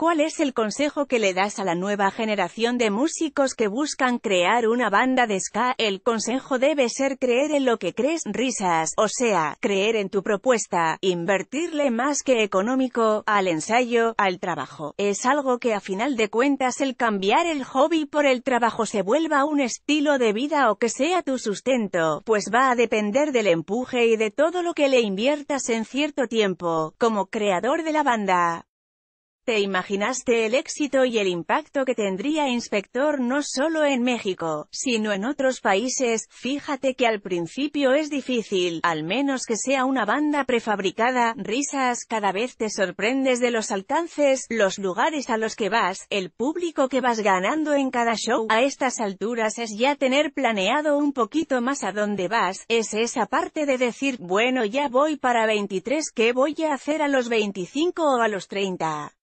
¿Cuál es el consejo que le das a la nueva generación de músicos que buscan crear una banda de ska? El consejo debe ser creer en lo que crees, risas, o sea, creer en tu propuesta, invertirle más que económico, al ensayo, al trabajo. Es algo que a final de cuentas el cambiar el hobby por el trabajo se vuelva un estilo de vida o que sea tu sustento, pues va a depender del empuje y de todo lo que le inviertas en cierto tiempo, como creador de la banda. ¿Te imaginaste el éxito y el impacto que tendría Inspector no solo en México, sino en otros países? Fíjate que al principio es difícil, al menos que sea una banda prefabricada, risas, cada vez te sorprendes de los alcances, los lugares a los que vas, el público que vas ganando en cada show. A estas alturas es ya tener planeado un poquito más a dónde vas, es esa parte de decir, bueno ya voy para 23, ¿qué voy a hacer a los 25 o a los 30?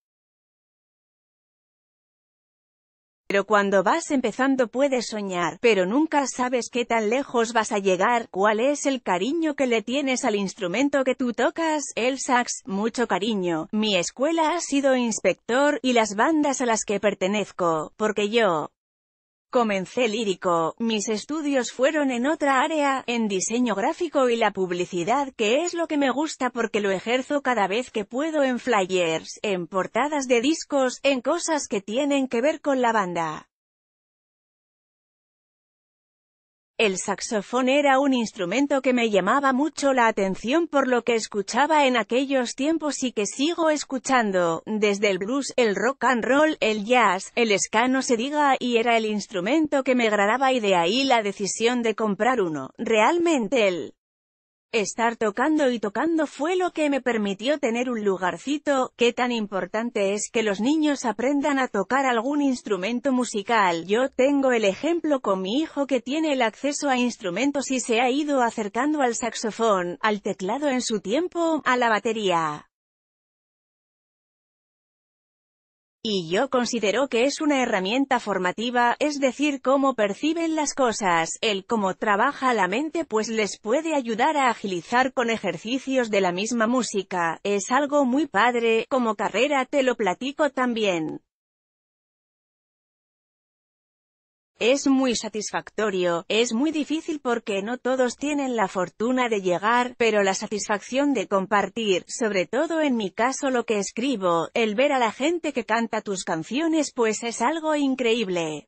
Pero cuando vas empezando puedes soñar, pero nunca sabes qué tan lejos vas a llegar, cuál es el cariño que le tienes al instrumento que tú tocas, el sax, mucho cariño. Mi escuela ha sido inspector, y las bandas a las que pertenezco, porque yo, Comencé lírico, mis estudios fueron en otra área, en diseño gráfico y la publicidad que es lo que me gusta porque lo ejerzo cada vez que puedo en flyers, en portadas de discos, en cosas que tienen que ver con la banda. El saxofón era un instrumento que me llamaba mucho la atención por lo que escuchaba en aquellos tiempos y que sigo escuchando, desde el blues, el rock and roll, el jazz, el ska se diga, y era el instrumento que me agradaba y de ahí la decisión de comprar uno. Realmente el Estar tocando y tocando fue lo que me permitió tener un lugarcito, qué tan importante es que los niños aprendan a tocar algún instrumento musical. Yo tengo el ejemplo con mi hijo que tiene el acceso a instrumentos y se ha ido acercando al saxofón, al teclado en su tiempo, a la batería. Y yo considero que es una herramienta formativa, es decir, cómo perciben las cosas, el cómo trabaja la mente pues les puede ayudar a agilizar con ejercicios de la misma música, es algo muy padre, como carrera te lo platico también. Es muy satisfactorio, es muy difícil porque no todos tienen la fortuna de llegar, pero la satisfacción de compartir, sobre todo en mi caso lo que escribo, el ver a la gente que canta tus canciones pues es algo increíble.